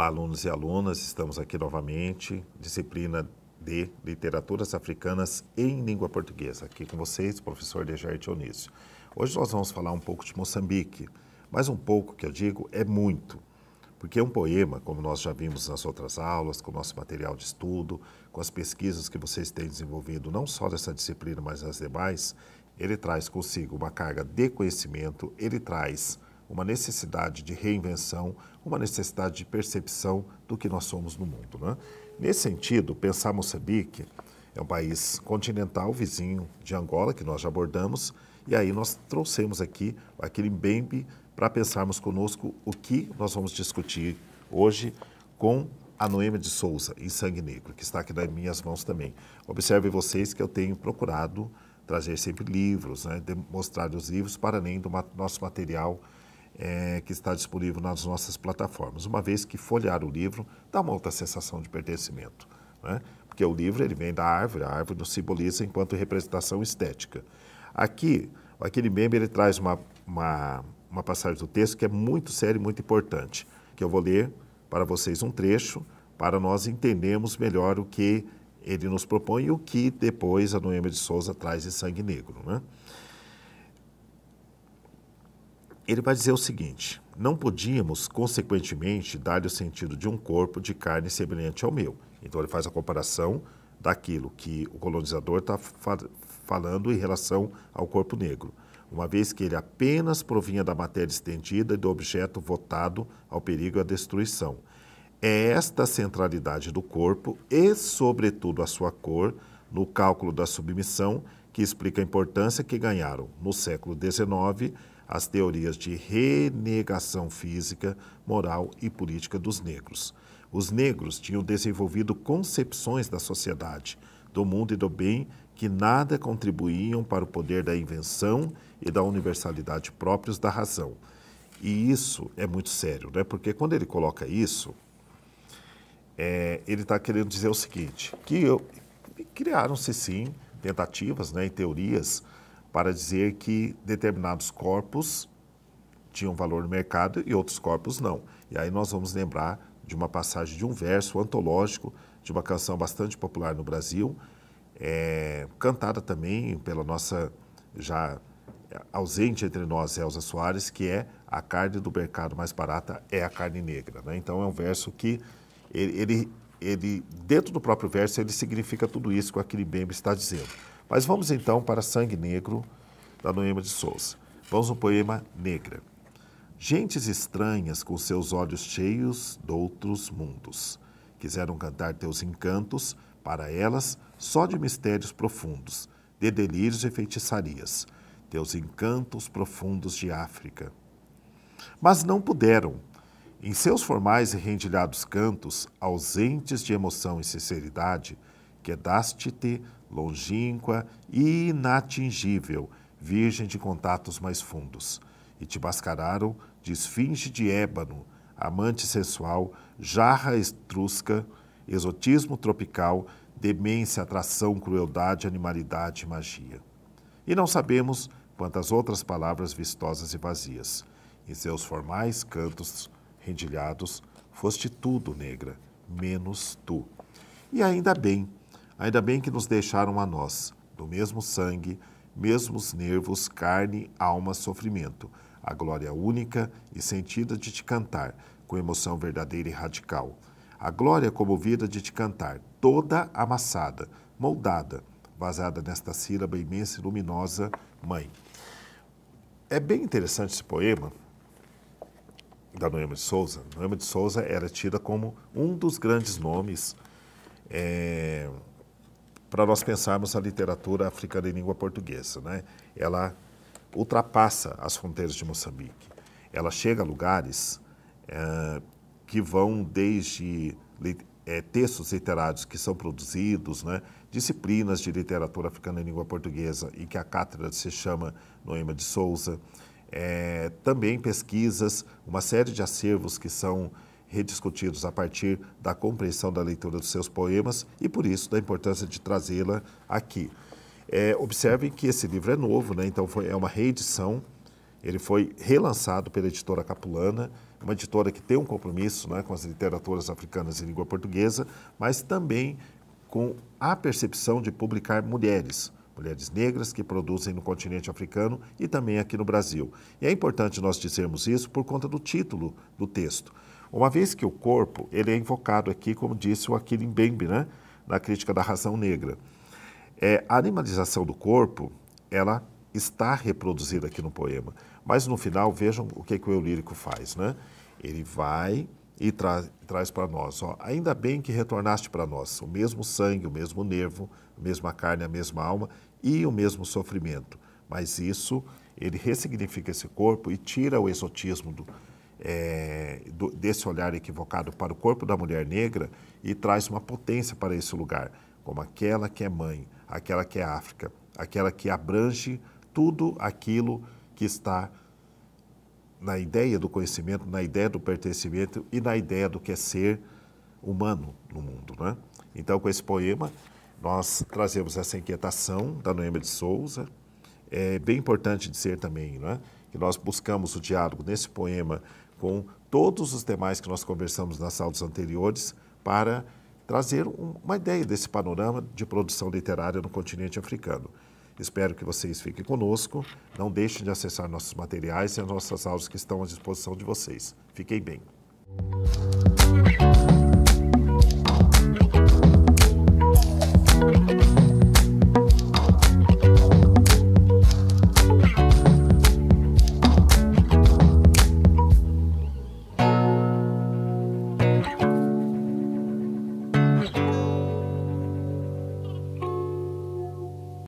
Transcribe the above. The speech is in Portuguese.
Olá, alunos e alunas, estamos aqui novamente. Disciplina de Literaturas Africanas em Língua Portuguesa. Aqui com vocês, professor Dejair Dionísio. Hoje nós vamos falar um pouco de Moçambique, mas um pouco que eu digo é muito, porque é um poema, como nós já vimos nas outras aulas, com o nosso material de estudo, com as pesquisas que vocês têm desenvolvido, não só nessa disciplina, mas nas demais, ele traz consigo uma carga de conhecimento, ele traz uma necessidade de reinvenção, uma necessidade de percepção do que nós somos no mundo. Né? Nesse sentido, pensar Moçambique é um país continental, vizinho de Angola, que nós já abordamos, e aí nós trouxemos aqui aquele Mbembe para pensarmos conosco o que nós vamos discutir hoje com a Noema de Souza, em Sangue Negro, que está aqui nas minhas mãos também. Observe vocês que eu tenho procurado trazer sempre livros, né, mostrar os livros para além do nosso material é, que está disponível nas nossas plataformas, uma vez que folhear o livro dá uma outra sensação de pertencimento, né? porque o livro ele vem da árvore, a árvore nos simboliza enquanto representação estética. Aqui, aquele meme ele traz uma, uma, uma passagem do texto que é muito séria e muito importante, que eu vou ler para vocês um trecho para nós entendermos melhor o que ele nos propõe e o que depois a Noema de Souza traz em Sangue Negro. Né? ele vai dizer o seguinte: não podíamos, consequentemente, dar-lhe o sentido de um corpo de carne semelhante ao meu. Então ele faz a comparação daquilo que o colonizador está fa falando em relação ao corpo negro, uma vez que ele apenas provinha da matéria estendida e do objeto votado ao perigo e à destruição. É esta centralidade do corpo e, sobretudo, a sua cor no cálculo da submissão que explica a importância que ganharam no século XIX as teorias de renegação física, moral e política dos negros. Os negros tinham desenvolvido concepções da sociedade, do mundo e do bem que nada contribuíam para o poder da invenção e da universalidade próprios da razão. E isso é muito sério, né? porque quando ele coloca isso, é, ele está querendo dizer o seguinte, que criaram-se sim tentativas né, e teorias para dizer que determinados corpos tinham valor no mercado e outros corpos não. E aí nós vamos lembrar de uma passagem de um verso antológico de uma canção bastante popular no Brasil, é, cantada também pela nossa já ausente entre nós, Elza Soares, que é a carne do mercado mais barata é a carne negra. Né? Então é um verso que ele, ele, ele, dentro do próprio verso, ele significa tudo isso que aquele meme está dizendo. Mas vamos então para Sangue Negro, da Noema de Souza. Vamos ao poema Negra. Gentes estranhas com seus olhos cheios de outros mundos. Quiseram cantar teus encantos, para elas só de mistérios profundos, de delírios e feitiçarias, teus encantos profundos de África. Mas não puderam. Em seus formais e rendilhados cantos, ausentes de emoção e sinceridade, Quedaste-te é longínqua e inatingível, virgem de contatos mais fundos, e te mascararam de esfinge de ébano, amante sensual, jarra estrusca, exotismo tropical, demência, atração, crueldade, animalidade, magia. E não sabemos quantas outras palavras vistosas e vazias. Em seus formais cantos rendilhados, foste tudo, negra, menos tu. E ainda bem Ainda bem que nos deixaram a nós, do mesmo sangue, mesmos nervos, carne, alma, sofrimento, a glória única e sentida de te cantar, com emoção verdadeira e radical. A glória comovida de te cantar, toda amassada, moldada, vazada nesta sílaba imensa e luminosa, Mãe. É bem interessante esse poema da Noema de Souza. Noema de Souza era tida como um dos grandes nomes é, para nós pensarmos a literatura africana em língua portuguesa. Né? Ela ultrapassa as fronteiras de Moçambique. Ela chega a lugares é, que vão desde é, textos literários que são produzidos, né? disciplinas de literatura africana em língua portuguesa e que a cátedra se chama Noema de Souza, é, também pesquisas, uma série de acervos que são rediscutidos a partir da compreensão da leitura dos seus poemas e, por isso, da importância de trazê-la aqui. É, observem que esse livro é novo, né? então foi, é uma reedição. Ele foi relançado pela editora Capulana, uma editora que tem um compromisso né, com as literaturas africanas em língua portuguesa, mas também com a percepção de publicar mulheres, mulheres negras que produzem no continente africano e também aqui no Brasil. E é importante nós dizermos isso por conta do título do texto. Uma vez que o corpo, ele é invocado aqui, como disse o Aquilim Bembe né? na crítica da razão negra. É, a animalização do corpo, ela está reproduzida aqui no poema, mas no final vejam o que, é que o eu lírico faz, né? Ele vai e tra traz para nós, ó, ainda bem que retornaste para nós, o mesmo sangue, o mesmo nervo, a mesma carne, a mesma alma e o mesmo sofrimento. Mas isso, ele ressignifica esse corpo e tira o exotismo do, é, do, desse olhar equivocado para o corpo da mulher negra e traz uma potência para esse lugar, como aquela que é mãe, aquela que é África, aquela que abrange tudo aquilo que está na ideia do conhecimento, na ideia do pertencimento e na ideia do que é ser humano no mundo. Né? Então, com esse poema, nós trazemos essa inquietação da Noema de Souza. É bem importante dizer também né, que nós buscamos o diálogo nesse poema com todos os demais que nós conversamos nas aulas anteriores para trazer uma ideia desse panorama de produção literária no continente africano. Espero que vocês fiquem conosco, não deixem de acessar nossos materiais e as nossas aulas que estão à disposição de vocês. Fiquem bem.